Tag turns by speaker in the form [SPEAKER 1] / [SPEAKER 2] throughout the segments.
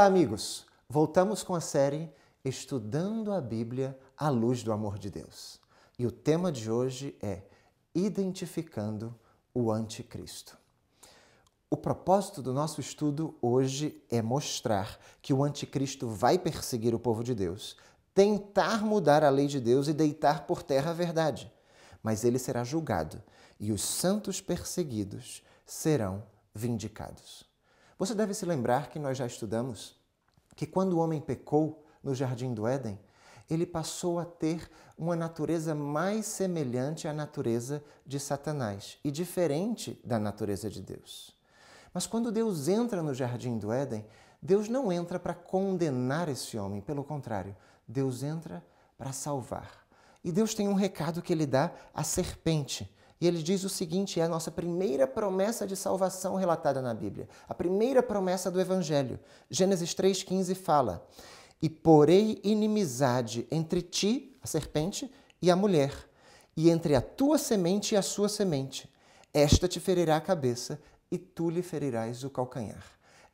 [SPEAKER 1] Olá, amigos! Voltamos com a série Estudando a Bíblia à Luz do Amor de Deus. E o tema de hoje é Identificando o Anticristo. O propósito do nosso estudo hoje é mostrar que o Anticristo vai perseguir o povo de Deus, tentar mudar a lei de Deus e deitar por terra a verdade. Mas ele será julgado e os santos perseguidos serão vindicados. Você deve se lembrar que nós já estudamos que quando o homem pecou no jardim do Éden, ele passou a ter uma natureza mais semelhante à natureza de Satanás e diferente da natureza de Deus. Mas quando Deus entra no jardim do Éden, Deus não entra para condenar esse homem, pelo contrário, Deus entra para salvar. E Deus tem um recado que ele dá à serpente e ele diz o seguinte: é a nossa primeira promessa de salvação relatada na Bíblia, a primeira promessa do Evangelho. Gênesis 3,15 fala: E porei inimizade entre ti, a serpente, e a mulher, e entre a tua semente e a sua semente. Esta te ferirá a cabeça, e tu lhe ferirás o calcanhar.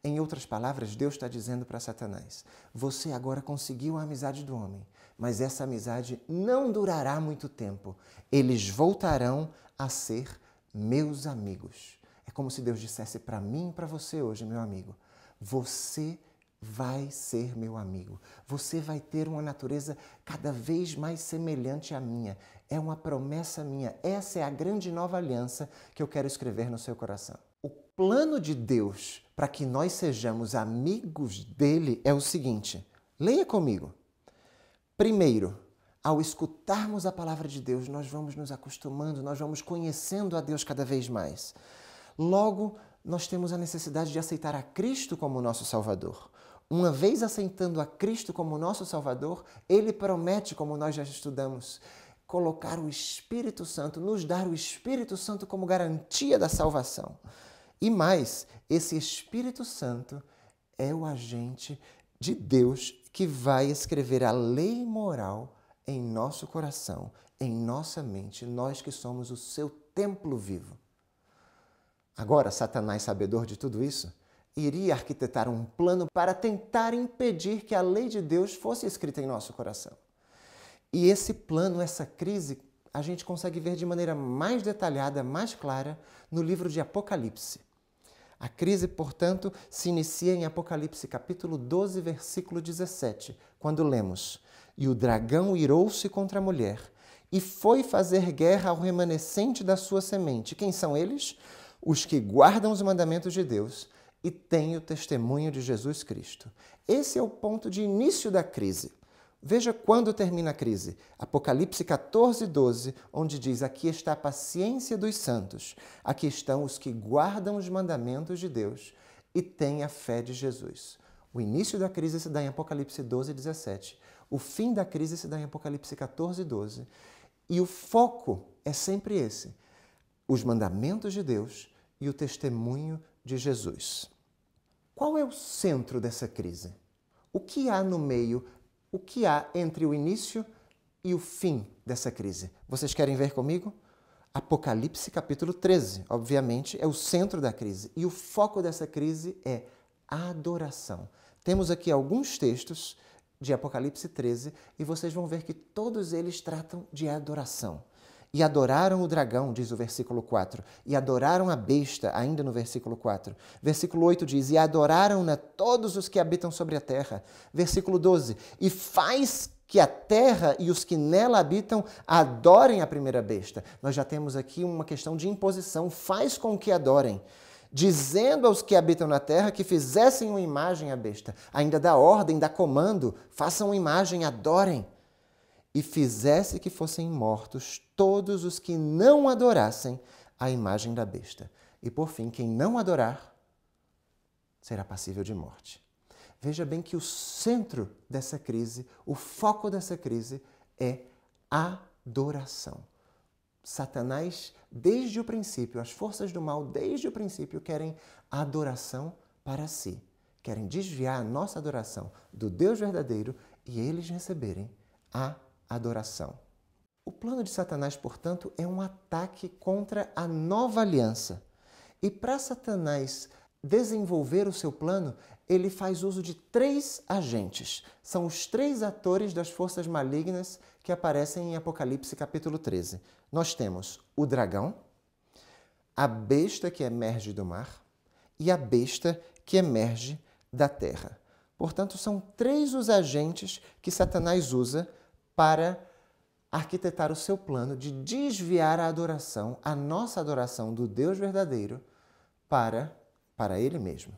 [SPEAKER 1] Em outras palavras, Deus está dizendo para Satanás: você agora conseguiu a amizade do homem, mas essa amizade não durará muito tempo. Eles voltarão a ser meus amigos. É como se Deus dissesse para mim e para você hoje, meu amigo: você vai ser meu amigo. Você vai ter uma natureza cada vez mais semelhante à minha. É uma promessa minha. Essa é a grande nova aliança que eu quero escrever no seu coração plano de Deus para que nós sejamos amigos dele é o seguinte: leia comigo. Primeiro, ao escutarmos a palavra de Deus, nós vamos nos acostumando, nós vamos conhecendo a Deus cada vez mais. Logo, nós temos a necessidade de aceitar a Cristo como nosso Salvador. Uma vez aceitando a Cristo como nosso Salvador, ele promete, como nós já estudamos, colocar o Espírito Santo, nos dar o Espírito Santo como garantia da salvação. E mais, esse Espírito Santo é o agente de Deus que vai escrever a lei moral em nosso coração, em nossa mente, nós que somos o seu templo vivo. Agora, Satanás, sabedor de tudo isso, iria arquitetar um plano para tentar impedir que a lei de Deus fosse escrita em nosso coração. E esse plano, essa crise, a gente consegue ver de maneira mais detalhada, mais clara, no livro de Apocalipse. A crise, portanto, se inicia em Apocalipse capítulo 12, versículo 17, quando lemos: E o dragão irou-se contra a mulher e foi fazer guerra ao remanescente da sua semente. Quem são eles? Os que guardam os mandamentos de Deus e têm o testemunho de Jesus Cristo. Esse é o ponto de início da crise. Veja quando termina a crise. Apocalipse 14, 12, onde diz: Aqui está a paciência dos santos, aqui estão os que guardam os mandamentos de Deus e têm a fé de Jesus. O início da crise se dá em Apocalipse 12, 17. O fim da crise se dá em Apocalipse 14, 12. E o foco é sempre esse: os mandamentos de Deus e o testemunho de Jesus. Qual é o centro dessa crise? O que há no meio o que há entre o início e o fim dessa crise. Vocês querem ver comigo? Apocalipse capítulo 13, obviamente, é o centro da crise. E o foco dessa crise é adoração. Temos aqui alguns textos de Apocalipse 13 e vocês vão ver que todos eles tratam de adoração. E adoraram o dragão, diz o versículo 4. E adoraram a besta, ainda no versículo 4. Versículo 8 diz: E adoraram-na todos os que habitam sobre a terra. Versículo 12: E faz que a terra e os que nela habitam adorem a primeira besta. Nós já temos aqui uma questão de imposição, faz com que adorem. Dizendo aos que habitam na terra que fizessem uma imagem à besta, ainda dá ordem, dá comando, façam uma imagem, adorem e fizesse que fossem mortos todos os que não adorassem a imagem da besta. E por fim, quem não adorar será passível de morte. Veja bem que o centro dessa crise, o foco dessa crise é adoração. Satanás, desde o princípio, as forças do mal, desde o princípio, querem adoração para si. Querem desviar a nossa adoração do Deus verdadeiro e eles receberem a adoração. O plano de Satanás, portanto, é um ataque contra a nova aliança. E para Satanás desenvolver o seu plano, ele faz uso de três agentes. São os três atores das forças malignas que aparecem em Apocalipse capítulo 13. Nós temos o dragão, a besta que emerge do mar e a besta que emerge da terra. Portanto, são três os agentes que Satanás usa para arquitetar o seu plano de desviar a adoração, a nossa adoração do Deus verdadeiro, para, para Ele mesmo.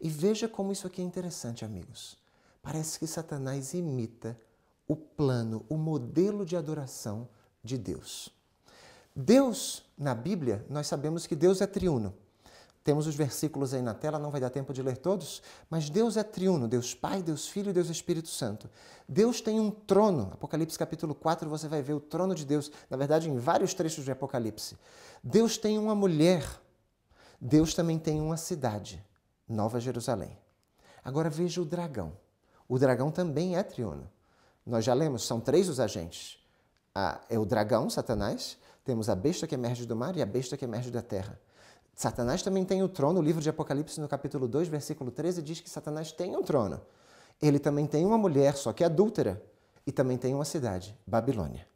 [SPEAKER 1] E veja como isso aqui é interessante, amigos. Parece que Satanás imita o plano, o modelo de adoração de Deus. Deus, na Bíblia, nós sabemos que Deus é triuno. Temos os versículos aí na tela, não vai dar tempo de ler todos, mas Deus é triuno, Deus Pai, Deus Filho e Deus Espírito Santo. Deus tem um trono. Apocalipse capítulo 4, você vai ver o trono de Deus, na verdade, em vários trechos de Apocalipse. Deus tem uma mulher. Deus também tem uma cidade, Nova Jerusalém. Agora veja o dragão. O dragão também é triuno. Nós já lemos, são três os agentes. Ah, é o dragão, Satanás, temos a besta que emerge do mar e a besta que emerge da terra. Satanás também tem o trono. O livro de Apocalipse, no capítulo 2, versículo 13, diz que Satanás tem um trono. Ele também tem uma mulher, só que adúltera, e também tem uma cidade, Babilônia.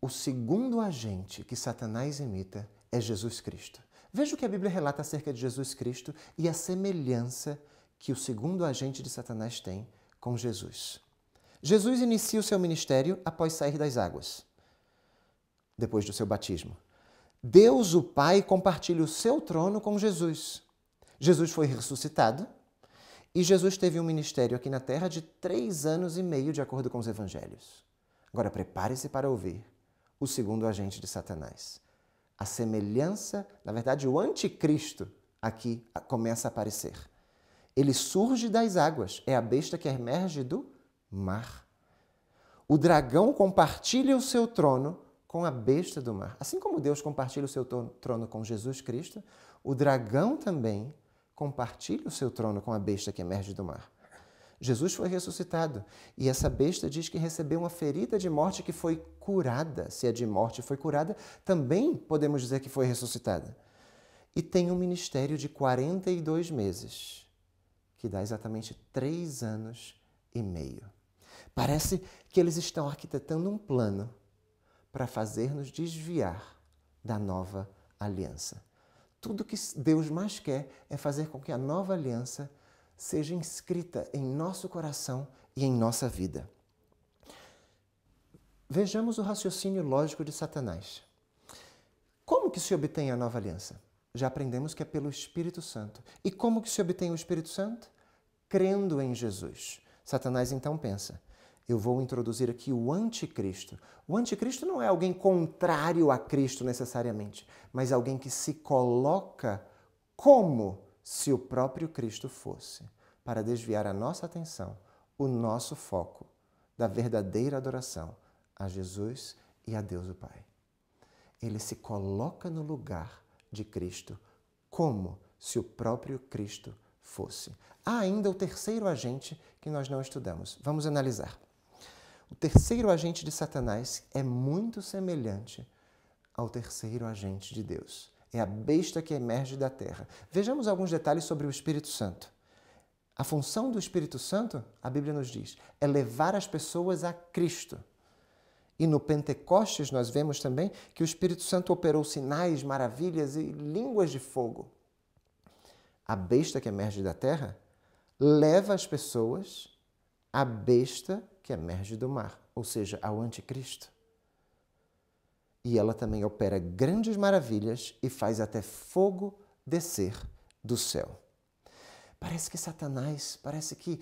[SPEAKER 1] O segundo agente que Satanás imita é Jesus Cristo. Veja o que a Bíblia relata acerca de Jesus Cristo e a semelhança que o segundo agente de Satanás tem com Jesus. Jesus inicia o seu ministério após sair das águas, depois do seu batismo. Deus, o Pai, compartilha o seu trono com Jesus. Jesus foi ressuscitado e Jesus teve um ministério aqui na Terra de três anos e meio, de acordo com os evangelhos. Agora, prepare-se para ouvir o segundo agente de Satanás. A semelhança, na verdade, o anticristo aqui começa a aparecer. Ele surge das águas, é a besta que emerge do mar. O dragão compartilha o seu trono com a besta do mar. Assim como Deus compartilha o seu trono com Jesus Cristo, o dragão também compartilha o seu trono com a besta que emerge do mar. Jesus foi ressuscitado e essa besta diz que recebeu uma ferida de morte que foi curada. Se a é de morte foi curada, também podemos dizer que foi ressuscitada. E tem um ministério de 42 meses, que dá exatamente três anos e meio. Parece que eles estão arquitetando um plano para fazer-nos desviar da nova aliança. Tudo que Deus mais quer é fazer com que a nova aliança seja inscrita em nosso coração e em nossa vida. Vejamos o raciocínio lógico de Satanás. Como que se obtém a nova aliança? Já aprendemos que é pelo Espírito Santo. E como que se obtém o Espírito Santo? Crendo em Jesus. Satanás então pensa: eu vou introduzir aqui o anticristo. O anticristo não é alguém contrário a Cristo necessariamente, mas alguém que se coloca como se o próprio Cristo fosse, para desviar a nossa atenção, o nosso foco da verdadeira adoração a Jesus e a Deus o Pai. Ele se coloca no lugar de Cristo como se o próprio Cristo fosse. Há ainda o terceiro agente que nós não estudamos. Vamos analisar. O terceiro agente de Satanás é muito semelhante ao terceiro agente de Deus. É a besta que emerge da terra. Vejamos alguns detalhes sobre o Espírito Santo. A função do Espírito Santo, a Bíblia nos diz, é levar as pessoas a Cristo. E no Pentecostes nós vemos também que o Espírito Santo operou sinais, maravilhas e línguas de fogo. A besta que emerge da terra leva as pessoas à besta que emerge do mar, ou seja, ao anticristo. E ela também opera grandes maravilhas e faz até fogo descer do céu. Parece que Satanás, parece que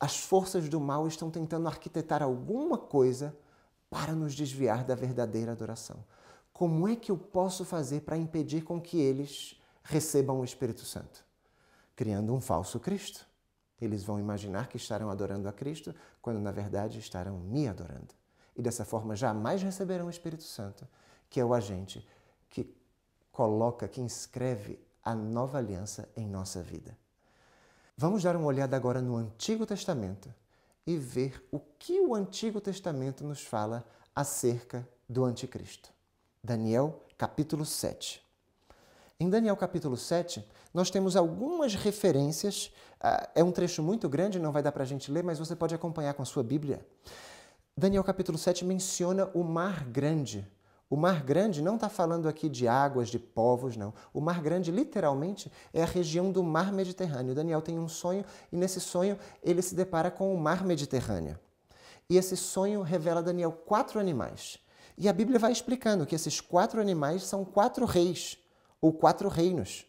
[SPEAKER 1] as forças do mal estão tentando arquitetar alguma coisa para nos desviar da verdadeira adoração. Como é que eu posso fazer para impedir com que eles recebam o Espírito Santo? Criando um falso Cristo eles vão imaginar que estarão adorando a Cristo, quando na verdade estarão me adorando. E dessa forma jamais receberão o Espírito Santo, que é o agente que coloca, que inscreve a nova aliança em nossa vida. Vamos dar uma olhada agora no Antigo Testamento e ver o que o Antigo Testamento nos fala acerca do Anticristo. Daniel, capítulo 7. Em Daniel capítulo 7, nós temos algumas referências, ah, é um trecho muito grande, não vai dar para a gente ler, mas você pode acompanhar com a sua Bíblia. Daniel capítulo 7 menciona o mar grande. O mar grande não está falando aqui de águas, de povos, não. O mar grande, literalmente, é a região do mar Mediterrâneo. Daniel tem um sonho e, nesse sonho, ele se depara com o mar Mediterrâneo. E esse sonho revela a Daniel quatro animais. E a Bíblia vai explicando que esses quatro animais são quatro reis ou quatro reinos.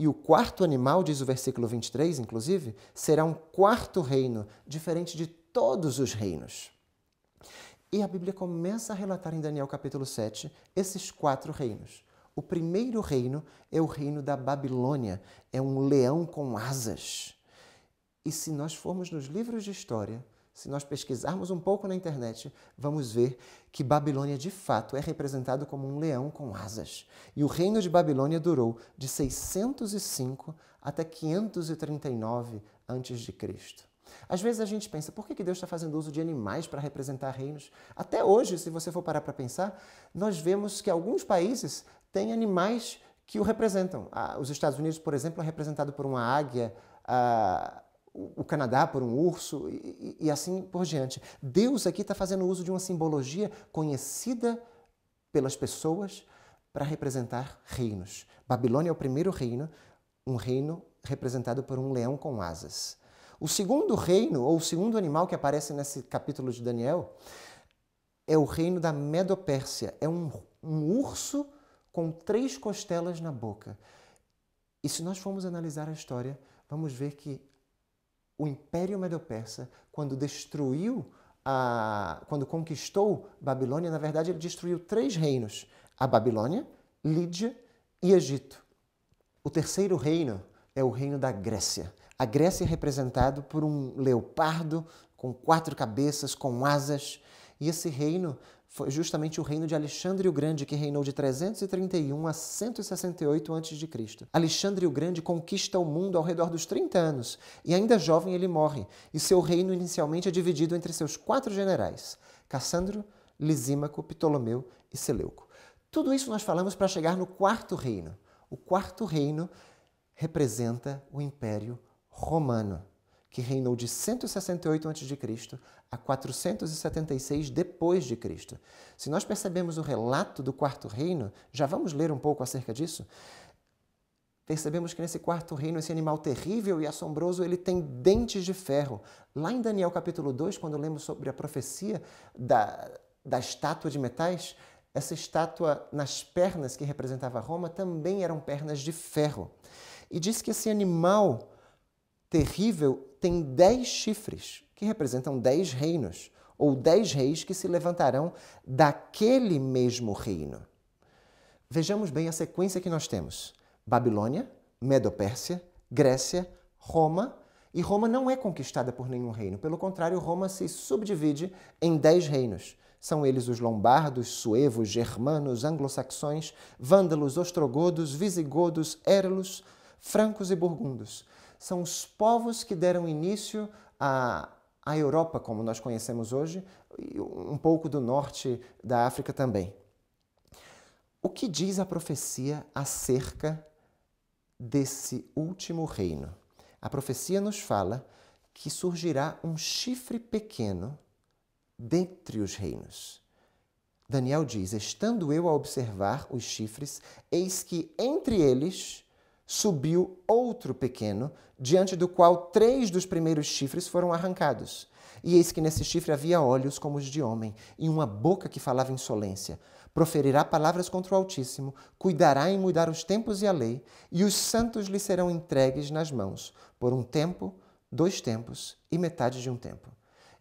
[SPEAKER 1] E o quarto animal, diz o versículo 23, inclusive, será um quarto reino, diferente de todos os reinos. E a Bíblia começa a relatar em Daniel capítulo 7 esses quatro reinos. O primeiro reino é o reino da Babilônia, é um leão com asas. E se nós formos nos livros de história, se nós pesquisarmos um pouco na internet, vamos ver que Babilônia de fato é representado como um leão com asas. E o reino de Babilônia durou de 605 até 539 a.C. Às vezes a gente pensa, por que Deus está fazendo uso de animais para representar reinos? Até hoje, se você for parar para pensar, nós vemos que alguns países têm animais que o representam. Ah, os Estados Unidos, por exemplo, é representado por uma águia. Ah, o Canadá por um urso e, e assim por diante. Deus aqui está fazendo uso de uma simbologia conhecida pelas pessoas para representar reinos. Babilônia é o primeiro reino, um reino representado por um leão com asas. O segundo reino, ou o segundo animal que aparece nesse capítulo de Daniel, é o reino da Medopérsia. É um, um urso com três costelas na boca. E se nós formos analisar a história, vamos ver que o Império Medo-Persa, quando destruiu, a, quando conquistou Babilônia, na verdade ele destruiu três reinos: a Babilônia, Lídia e Egito. O terceiro reino é o reino da Grécia. A Grécia é representado por um leopardo com quatro cabeças, com asas, e esse reino foi justamente o reino de Alexandre o Grande, que reinou de 331 a 168 a.C. Alexandre o Grande conquista o mundo ao redor dos 30 anos, e ainda jovem ele morre, e seu reino inicialmente é dividido entre seus quatro generais, Cassandro, Lisímaco, Ptolomeu e Seleuco. Tudo isso nós falamos para chegar no quarto reino. O quarto reino representa o Império Romano que reinou de 168 a.C. a 476 depois de Cristo. Se nós percebemos o relato do quarto reino, já vamos ler um pouco acerca disso. Percebemos que nesse quarto reino esse animal terrível e assombroso, ele tem dentes de ferro. Lá em Daniel capítulo 2, quando lemos sobre a profecia da, da estátua de metais, essa estátua nas pernas que representava Roma também eram pernas de ferro. E diz que esse animal terrível tem dez chifres, que representam dez reinos, ou dez reis que se levantarão daquele mesmo reino. Vejamos bem a sequência que nós temos: Babilônia, Medopérsia, pérsia Grécia, Roma. E Roma não é conquistada por nenhum reino. Pelo contrário, Roma se subdivide em dez reinos. São eles os lombardos, suevos, germanos, anglo-saxões, vândalos, ostrogodos, visigodos, Érulos, francos e burgundos são os povos que deram início à, à Europa, como nós conhecemos hoje, e um pouco do norte da África também. O que diz a profecia acerca desse último reino? A profecia nos fala que surgirá um chifre pequeno dentre os reinos. Daniel diz: Estando eu a observar os chifres, eis que entre eles subiu outro pequeno, diante do qual três dos primeiros chifres foram arrancados. E eis que nesse chifre havia olhos como os de homem, e uma boca que falava insolência. Proferirá palavras contra o Altíssimo, cuidará em mudar os tempos e a lei, e os santos lhe serão entregues nas mãos, por um tempo, dois tempos e metade de um tempo.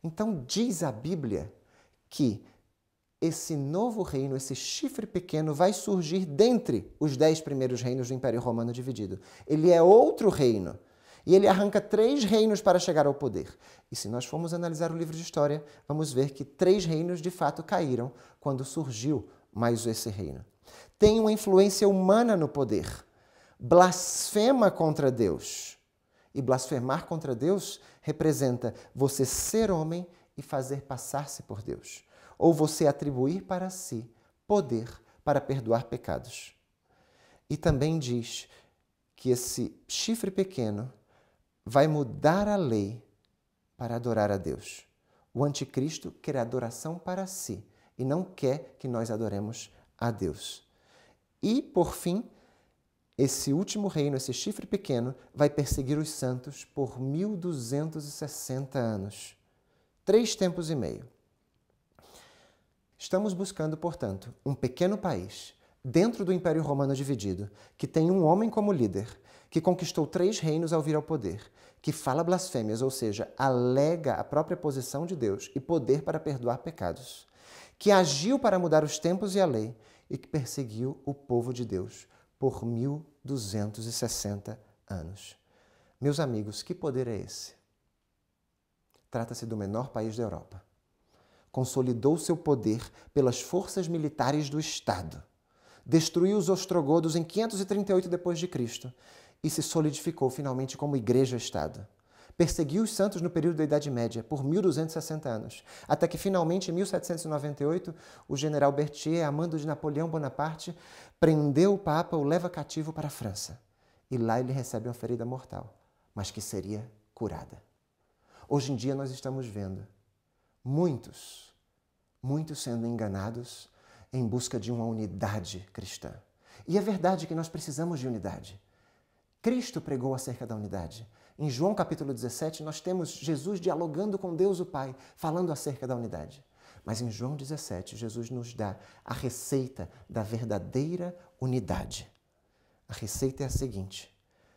[SPEAKER 1] Então diz a Bíblia que esse novo reino, esse chifre pequeno, vai surgir dentre os dez primeiros reinos do Império Romano dividido. Ele é outro reino. E ele arranca três reinos para chegar ao poder. E se nós formos analisar o livro de história, vamos ver que três reinos de fato caíram quando surgiu mais esse reino. Tem uma influência humana no poder. Blasfema contra Deus. E blasfemar contra Deus representa você ser homem e fazer passar-se por Deus ou você atribuir para si poder para perdoar pecados. E também diz que esse chifre pequeno vai mudar a lei para adorar a Deus. O anticristo quer adoração para si e não quer que nós adoremos a Deus. E, por fim, esse último reino, esse chifre pequeno, vai perseguir os santos por 1260 anos três tempos e meio. Estamos buscando, portanto, um pequeno país, dentro do Império Romano dividido, que tem um homem como líder, que conquistou três reinos ao vir ao poder, que fala blasfêmias, ou seja, alega a própria posição de Deus e poder para perdoar pecados, que agiu para mudar os tempos e a lei e que perseguiu o povo de Deus por 1260 anos. Meus amigos, que poder é esse? Trata-se do menor país da Europa consolidou seu poder pelas forças militares do Estado, destruiu os ostrogodos em 538 d.C. e se solidificou finalmente como Igreja-Estado. Perseguiu os santos no período da Idade Média, por 1260 anos, até que finalmente, em 1798, o general Berthier, a mando de Napoleão Bonaparte, prendeu o Papa, o leva cativo para a França. E lá ele recebe uma ferida mortal, mas que seria curada. Hoje em dia nós estamos vendo muitos, muitos sendo enganados em busca de uma unidade cristã. E é verdade que nós precisamos de unidade. Cristo pregou acerca da unidade. Em João capítulo 17, nós temos Jesus dialogando com Deus o Pai, falando acerca da unidade. Mas em João 17, Jesus nos dá a receita da verdadeira unidade. A receita é a seguinte: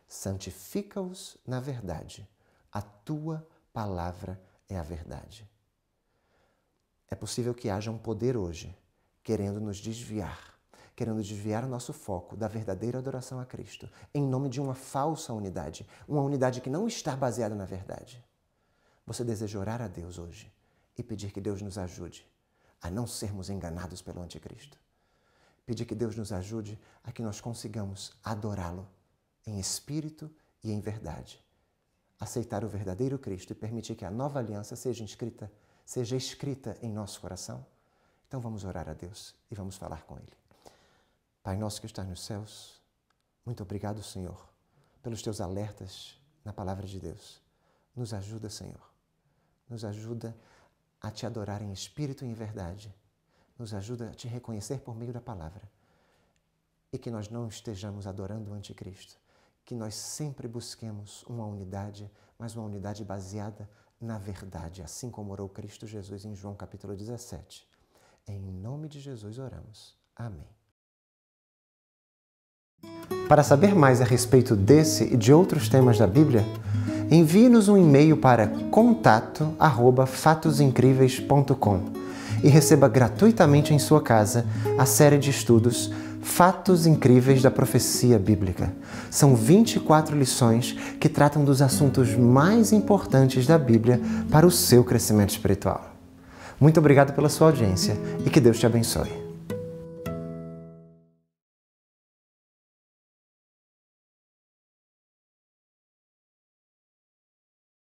[SPEAKER 1] santifica-os na verdade. A tua palavra é a verdade. É possível que haja um poder hoje querendo nos desviar, querendo desviar o nosso foco da verdadeira adoração a Cristo, em nome de uma falsa unidade, uma unidade que não está baseada na verdade. Você deseja orar a Deus hoje e pedir que Deus nos ajude a não sermos enganados pelo Anticristo. Pedir que Deus nos ajude a que nós consigamos adorá-lo em espírito e em verdade. Aceitar o verdadeiro Cristo e permitir que a nova aliança seja inscrita seja escrita em nosso coração? Então vamos orar a Deus e vamos falar com Ele. Pai nosso que estás nos céus, muito obrigado, Senhor, pelos teus alertas na palavra de Deus. Nos ajuda, Senhor. Nos ajuda a te adorar em espírito e em verdade. Nos ajuda a te reconhecer por meio da palavra. E que nós não estejamos adorando o anticristo, que nós sempre busquemos uma unidade, mas uma unidade baseada na verdade, assim como orou Cristo Jesus em João capítulo 17. Em nome de Jesus oramos. Amém. Para saber mais a respeito desse e de outros temas da Bíblia, envie-nos um e-mail para contato@fatosincríveis.com e receba gratuitamente em sua casa a série de estudos Fatos Incríveis da Profecia Bíblica. São 24 lições que tratam dos assuntos mais importantes da Bíblia para o seu crescimento espiritual. Muito obrigado pela sua audiência e que Deus te abençoe.